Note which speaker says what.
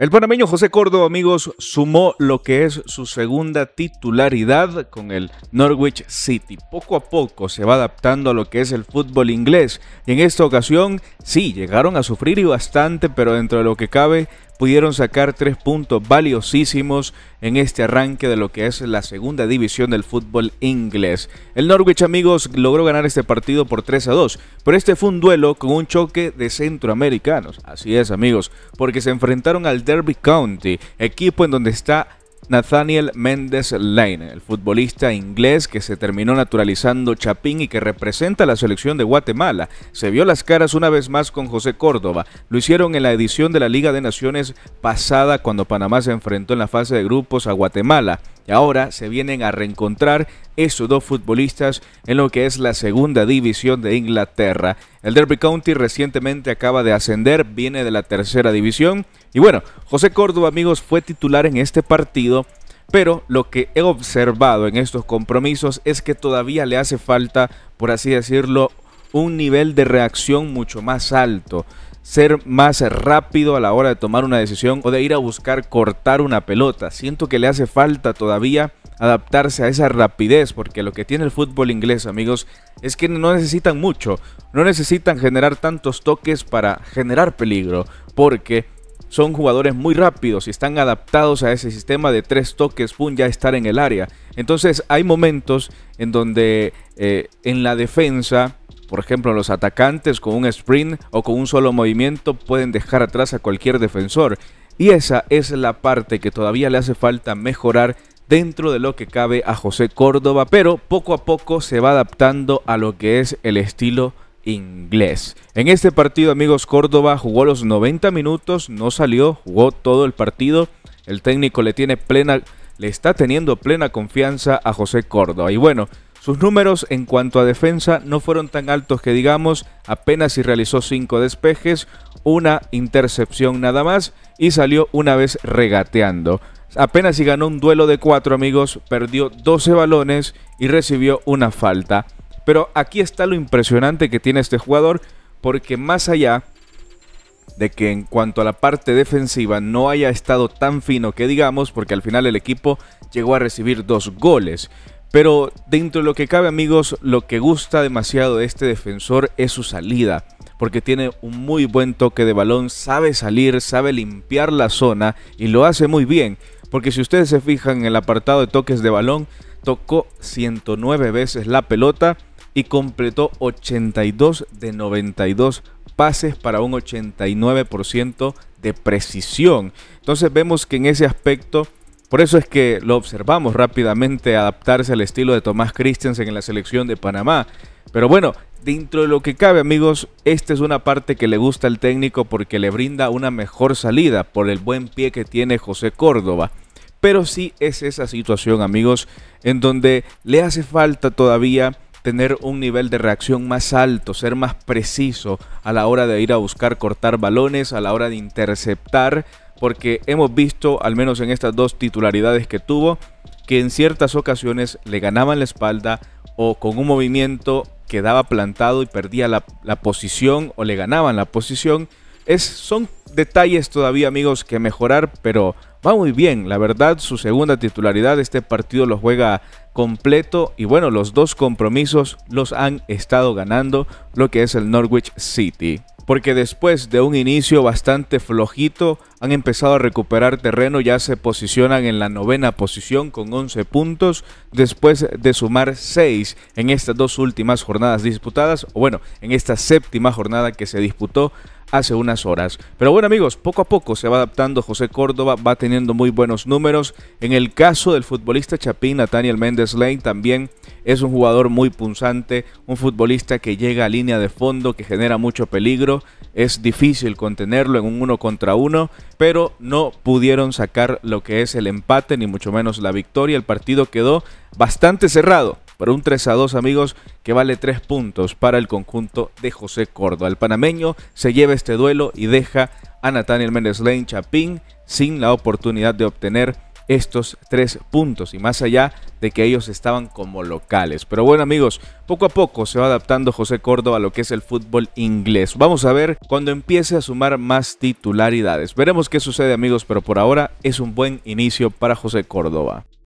Speaker 1: El panameño José Córdoba, amigos, sumó lo que es su segunda titularidad con el Norwich City. Poco a poco se va adaptando a lo que es el fútbol inglés. Y en esta ocasión, sí, llegaron a sufrir y bastante, pero dentro de lo que cabe, pudieron sacar tres puntos valiosísimos en este arranque de lo que es la segunda división del fútbol inglés. El Norwich, amigos, logró ganar este partido por 3 a 2, pero este fue un duelo con un choque de centroamericanos. Así es, amigos, porque se enfrentaron al Derby County, equipo en donde está Nathaniel Méndez Lane, el futbolista inglés que se terminó naturalizando Chapín y que representa a la selección de Guatemala, se vio las caras una vez más con José Córdoba. Lo hicieron en la edición de la Liga de Naciones pasada cuando Panamá se enfrentó en la fase de grupos a Guatemala ahora se vienen a reencontrar esos dos futbolistas en lo que es la segunda división de Inglaterra. El Derby County recientemente acaba de ascender, viene de la tercera división. Y bueno, José Córdoba, amigos, fue titular en este partido. Pero lo que he observado en estos compromisos es que todavía le hace falta, por así decirlo, un nivel de reacción mucho más alto, ser más rápido a la hora de tomar una decisión o de ir a buscar cortar una pelota. Siento que le hace falta todavía adaptarse a esa rapidez, porque lo que tiene el fútbol inglés, amigos, es que no necesitan mucho, no necesitan generar tantos toques para generar peligro, porque son jugadores muy rápidos y están adaptados a ese sistema de tres toques, pum, ya estar en el área. Entonces hay momentos en donde eh, en la defensa por ejemplo, los atacantes con un sprint o con un solo movimiento pueden dejar atrás a cualquier defensor. Y esa es la parte que todavía le hace falta mejorar dentro de lo que cabe a José Córdoba, pero poco a poco se va adaptando a lo que es el estilo inglés. En este partido, amigos, Córdoba jugó los 90 minutos, no salió, jugó todo el partido. El técnico le tiene plena le está teniendo plena confianza a José Córdoba. Y bueno, sus números en cuanto a defensa no fueron tan altos que digamos, apenas si realizó 5 despejes, una intercepción nada más y salió una vez regateando. Apenas si ganó un duelo de 4 amigos, perdió 12 balones y recibió una falta. Pero aquí está lo impresionante que tiene este jugador, porque más allá de que en cuanto a la parte defensiva no haya estado tan fino que digamos, porque al final el equipo llegó a recibir dos goles pero dentro de lo que cabe, amigos, lo que gusta demasiado de este defensor es su salida, porque tiene un muy buen toque de balón, sabe salir, sabe limpiar la zona y lo hace muy bien, porque si ustedes se fijan en el apartado de toques de balón, tocó 109 veces la pelota y completó 82 de 92 pases para un 89% de precisión. Entonces vemos que en ese aspecto por eso es que lo observamos rápidamente adaptarse al estilo de Tomás Christensen en la selección de Panamá. Pero bueno, dentro de lo que cabe amigos, esta es una parte que le gusta al técnico porque le brinda una mejor salida por el buen pie que tiene José Córdoba. Pero sí es esa situación amigos en donde le hace falta todavía tener un nivel de reacción más alto, ser más preciso a la hora de ir a buscar cortar balones, a la hora de interceptar, porque hemos visto, al menos en estas dos titularidades que tuvo, que en ciertas ocasiones le ganaban la espalda o con un movimiento quedaba plantado y perdía la, posición o le ganaban la posición. Es, son detalles todavía amigos que mejorar, pero va muy bien. La verdad, su segunda titularidad, este partido lo juega completo y bueno, los dos compromisos los han estado ganando, lo que es el Norwich City porque después de un inicio bastante flojito han empezado a recuperar terreno, ya se posicionan en la novena posición con 11 puntos después de sumar 6 en estas dos últimas jornadas disputadas, o bueno, en esta séptima jornada que se disputó hace unas horas. Pero bueno amigos, poco a poco se va adaptando José Córdoba, va teniendo muy buenos números. En el caso del futbolista Chapín, Nathaniel Méndez Lane también es un jugador muy punzante, un futbolista que llega a línea de fondo, que genera mucho peligro. Es difícil contenerlo en un uno contra uno, pero no pudieron sacar lo que es el empate, ni mucho menos la victoria. El partido quedó bastante cerrado para un 3 a 2, amigos, que vale 3 puntos para el conjunto de José Córdoba. El panameño se lleva este duelo y deja a Nathaniel Méndez Lane Chapín sin la oportunidad de obtener estos tres puntos y más allá de que ellos estaban como locales. Pero bueno amigos, poco a poco se va adaptando José Córdoba a lo que es el fútbol inglés. Vamos a ver cuando empiece a sumar más titularidades. Veremos qué sucede amigos, pero por ahora es un buen inicio para José Córdoba.